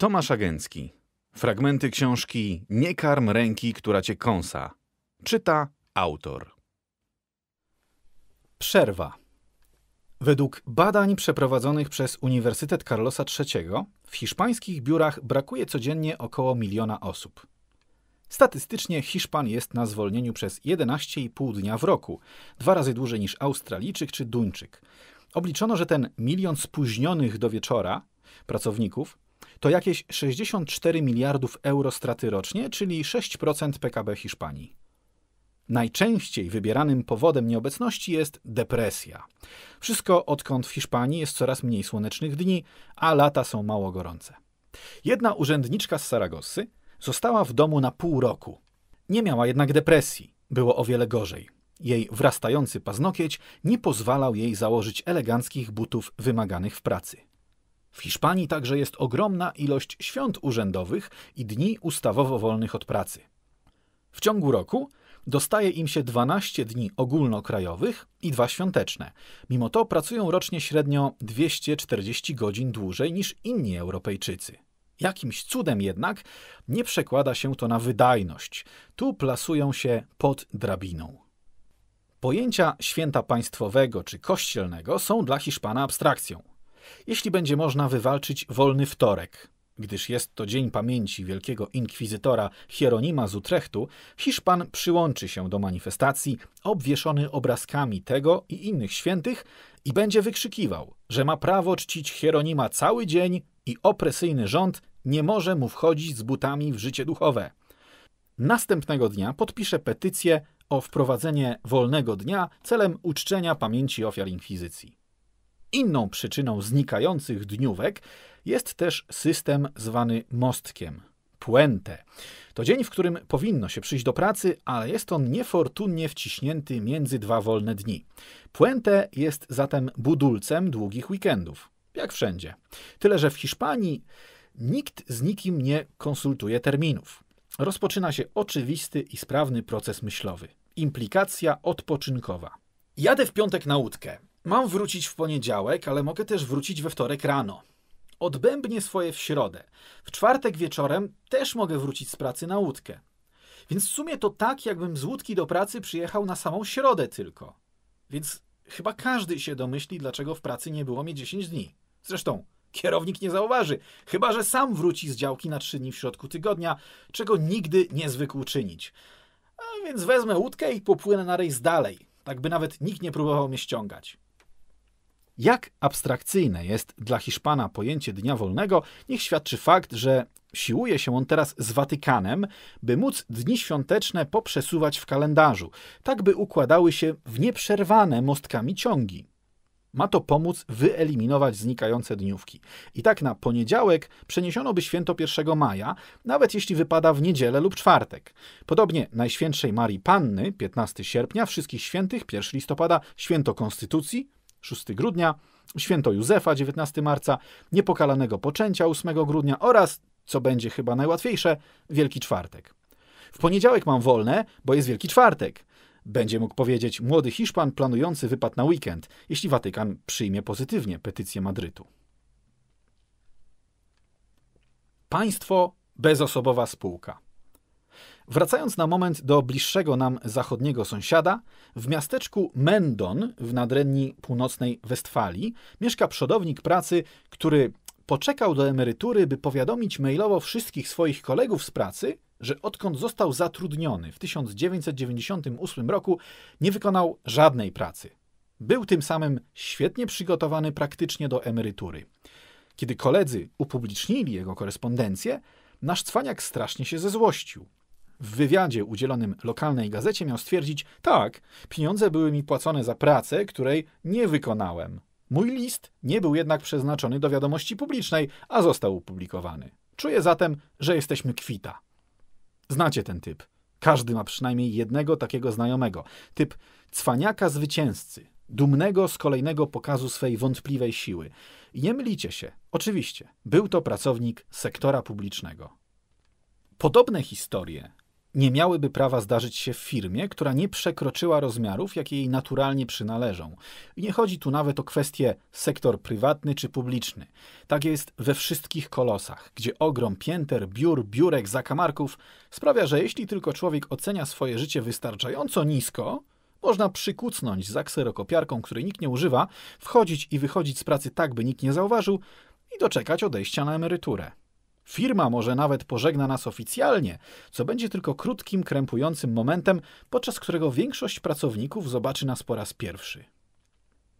Tomasz Agencki. Fragmenty książki Nie karm ręki, która cię kąsa. Czyta autor. Przerwa. Według badań przeprowadzonych przez Uniwersytet Carlosa III w hiszpańskich biurach brakuje codziennie około miliona osób. Statystycznie Hiszpan jest na zwolnieniu przez 11,5 dnia w roku, dwa razy dłużej niż Australijczyk czy Duńczyk. Obliczono, że ten milion spóźnionych do wieczora pracowników to jakieś 64 miliardów euro straty rocznie, czyli 6% PKB Hiszpanii. Najczęściej wybieranym powodem nieobecności jest depresja. Wszystko odkąd w Hiszpanii jest coraz mniej słonecznych dni, a lata są mało gorące. Jedna urzędniczka z Saragosy została w domu na pół roku. Nie miała jednak depresji, było o wiele gorzej. Jej wrastający paznokieć nie pozwalał jej założyć eleganckich butów wymaganych w pracy. W Hiszpanii także jest ogromna ilość świąt urzędowych i dni ustawowo wolnych od pracy. W ciągu roku dostaje im się 12 dni ogólnokrajowych i dwa świąteczne. Mimo to pracują rocznie średnio 240 godzin dłużej niż inni Europejczycy. Jakimś cudem jednak nie przekłada się to na wydajność. Tu plasują się pod drabiną. Pojęcia święta państwowego czy kościelnego są dla Hiszpana abstrakcją jeśli będzie można wywalczyć wolny wtorek. Gdyż jest to dzień pamięci wielkiego inkwizytora Hieronima z Utrechtu, Hiszpan przyłączy się do manifestacji obwieszony obrazkami tego i innych świętych i będzie wykrzykiwał, że ma prawo czcić Hieronima cały dzień i opresyjny rząd nie może mu wchodzić z butami w życie duchowe. Następnego dnia podpisze petycję o wprowadzenie wolnego dnia celem uczczenia pamięci ofiar inkwizycji. Inną przyczyną znikających dniówek jest też system zwany mostkiem puente. To dzień, w którym powinno się przyjść do pracy, ale jest on niefortunnie wciśnięty między dwa wolne dni. Puente jest zatem budulcem długich weekendów, jak wszędzie. Tyle, że w Hiszpanii nikt z nikim nie konsultuje terminów. Rozpoczyna się oczywisty i sprawny proces myślowy implikacja odpoczynkowa. Jadę w piątek na łódkę. Mam wrócić w poniedziałek, ale mogę też wrócić we wtorek rano. Odbębnię swoje w środę. W czwartek wieczorem też mogę wrócić z pracy na łódkę. Więc w sumie to tak, jakbym z łódki do pracy przyjechał na samą środę tylko. Więc chyba każdy się domyśli, dlaczego w pracy nie było mnie 10 dni. Zresztą kierownik nie zauważy, chyba że sam wróci z działki na 3 dni w środku tygodnia, czego nigdy nie zwykł czynić. A więc wezmę łódkę i popłynę na rejs dalej, tak by nawet nikt nie próbował mnie ściągać. Jak abstrakcyjne jest dla Hiszpana pojęcie dnia wolnego, niech świadczy fakt, że siłuje się on teraz z Watykanem, by móc dni świąteczne poprzesuwać w kalendarzu, tak by układały się w nieprzerwane mostkami ciągi. Ma to pomóc wyeliminować znikające dniówki. I tak na poniedziałek przeniesiono by święto 1 maja, nawet jeśli wypada w niedzielę lub czwartek. Podobnie Najświętszej Marii Panny 15 sierpnia, Wszystkich Świętych 1 listopada, Święto Konstytucji 6 grudnia, święto Józefa 19 marca, niepokalanego poczęcia 8 grudnia oraz, co będzie chyba najłatwiejsze, Wielki Czwartek. W poniedziałek mam wolne, bo jest Wielki Czwartek. Będzie mógł powiedzieć młody Hiszpan planujący wypad na weekend, jeśli Watykan przyjmie pozytywnie petycję Madrytu. Państwo bezosobowa spółka. Wracając na moment do bliższego nam zachodniego sąsiada, w miasteczku Mendon w nadrenni północnej Westfalii mieszka przodownik pracy, który poczekał do emerytury, by powiadomić mailowo wszystkich swoich kolegów z pracy, że odkąd został zatrudniony w 1998 roku, nie wykonał żadnej pracy. Był tym samym świetnie przygotowany praktycznie do emerytury. Kiedy koledzy upublicznili jego korespondencję, nasz cwaniak strasznie się zezłościł. W wywiadzie udzielonym lokalnej gazecie miał stwierdzić: Tak, pieniądze były mi płacone za pracę, której nie wykonałem. Mój list nie był jednak przeznaczony do wiadomości publicznej, a został opublikowany. Czuję zatem, że jesteśmy kwita. Znacie ten typ. Każdy ma przynajmniej jednego takiego znajomego. Typ cwaniaka zwycięzcy, dumnego z kolejnego pokazu swej wątpliwej siły. I nie mylicie się, oczywiście, był to pracownik sektora publicznego. Podobne historie nie miałyby prawa zdarzyć się w firmie, która nie przekroczyła rozmiarów, jakie jej naturalnie przynależą. I nie chodzi tu nawet o kwestie sektor prywatny czy publiczny. Tak jest we wszystkich kolosach, gdzie ogrom pięter, biur, biurek, zakamarków sprawia, że jeśli tylko człowiek ocenia swoje życie wystarczająco nisko, można przykucnąć za kserokopiarką, której nikt nie używa, wchodzić i wychodzić z pracy tak, by nikt nie zauważył i doczekać odejścia na emeryturę. Firma może nawet pożegna nas oficjalnie, co będzie tylko krótkim, krępującym momentem, podczas którego większość pracowników zobaczy nas po raz pierwszy.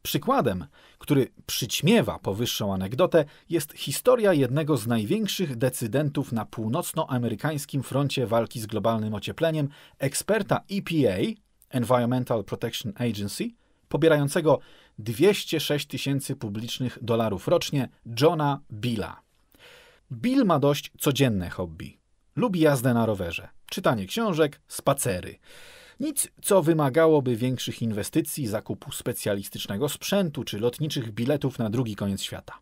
Przykładem, który przyćmiewa powyższą anegdotę, jest historia jednego z największych decydentów na północnoamerykańskim froncie walki z globalnym ociepleniem, eksperta EPA, Environmental Protection Agency, pobierającego 206 tysięcy publicznych dolarów rocznie, Johna Billa. Bill ma dość codzienne hobby. Lubi jazdę na rowerze, czytanie książek, spacery. Nic, co wymagałoby większych inwestycji, zakupu specjalistycznego sprzętu czy lotniczych biletów na drugi koniec świata.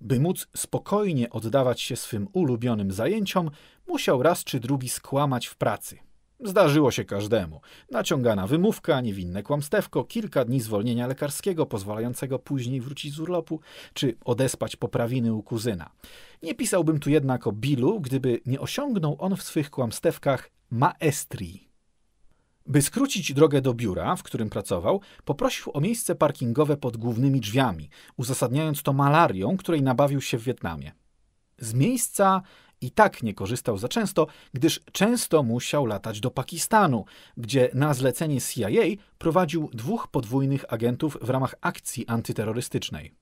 By móc spokojnie oddawać się swym ulubionym zajęciom, musiał raz czy drugi skłamać w pracy, Zdarzyło się każdemu. Naciągana wymówka, niewinne kłamstewko, kilka dni zwolnienia lekarskiego pozwalającego później wrócić z urlopu, czy odespać poprawiny u kuzyna. Nie pisałbym tu jednak o Bilu, gdyby nie osiągnął on w swych kłamstewkach maestrii. By skrócić drogę do biura, w którym pracował, poprosił o miejsce parkingowe pod głównymi drzwiami, uzasadniając to malarią, której nabawił się w Wietnamie. Z miejsca i tak nie korzystał za często, gdyż często musiał latać do Pakistanu, gdzie na zlecenie CIA prowadził dwóch podwójnych agentów w ramach akcji antyterrorystycznej.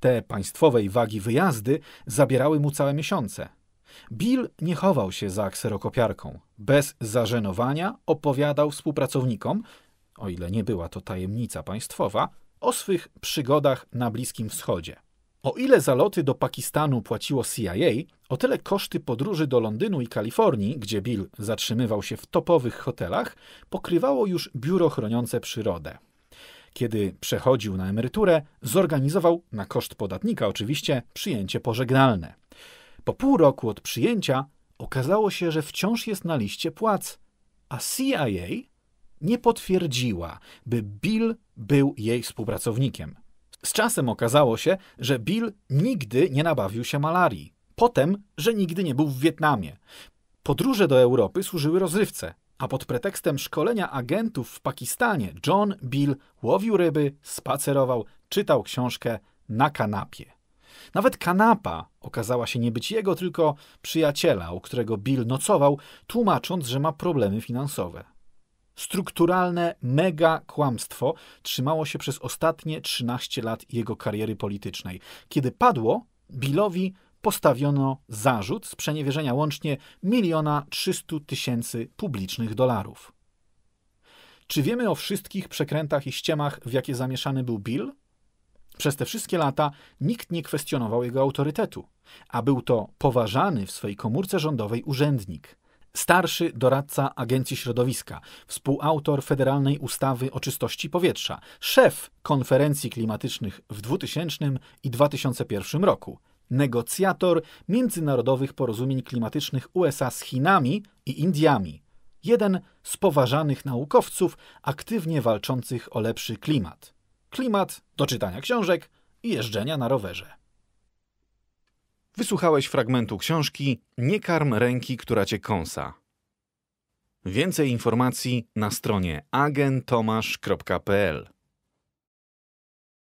Te państwowej wagi wyjazdy zabierały mu całe miesiące. Bill nie chował się za kserokopiarką. Bez zażenowania opowiadał współpracownikom, o ile nie była to tajemnica państwowa, o swych przygodach na Bliskim Wschodzie. O ile za loty do Pakistanu płaciło CIA, o tyle koszty podróży do Londynu i Kalifornii, gdzie Bill zatrzymywał się w topowych hotelach, pokrywało już biuro chroniące przyrodę. Kiedy przechodził na emeryturę, zorganizował, na koszt podatnika oczywiście, przyjęcie pożegnalne. Po pół roku od przyjęcia okazało się, że wciąż jest na liście płac, a CIA nie potwierdziła, by Bill był jej współpracownikiem. Z czasem okazało się, że Bill nigdy nie nabawił się malarii. Potem, że nigdy nie był w Wietnamie. Podróże do Europy służyły rozrywce, a pod pretekstem szkolenia agentów w Pakistanie John Bill łowił ryby, spacerował, czytał książkę na kanapie. Nawet kanapa okazała się nie być jego, tylko przyjaciela, u którego Bill nocował, tłumacząc, że ma problemy finansowe strukturalne mega kłamstwo trzymało się przez ostatnie 13 lat jego kariery politycznej. Kiedy padło, Billowi postawiono zarzut sprzeniewierzenia łącznie miliona 300 tysięcy publicznych dolarów. Czy wiemy o wszystkich przekrętach i ściemach, w jakie zamieszany był Bill? Przez te wszystkie lata nikt nie kwestionował jego autorytetu, a był to poważany w swojej komórce rządowej urzędnik – starszy doradca Agencji Środowiska, współautor Federalnej Ustawy o Czystości Powietrza, szef konferencji klimatycznych w 2000 i 2001 roku, negocjator międzynarodowych porozumień klimatycznych USA z Chinami i Indiami, jeden z poważanych naukowców aktywnie walczących o lepszy klimat. Klimat do czytania książek i jeżdżenia na rowerze. Wysłuchałeś fragmentu książki Nie karm ręki, która cię kąsa. Więcej informacji na stronie agentomasz.pl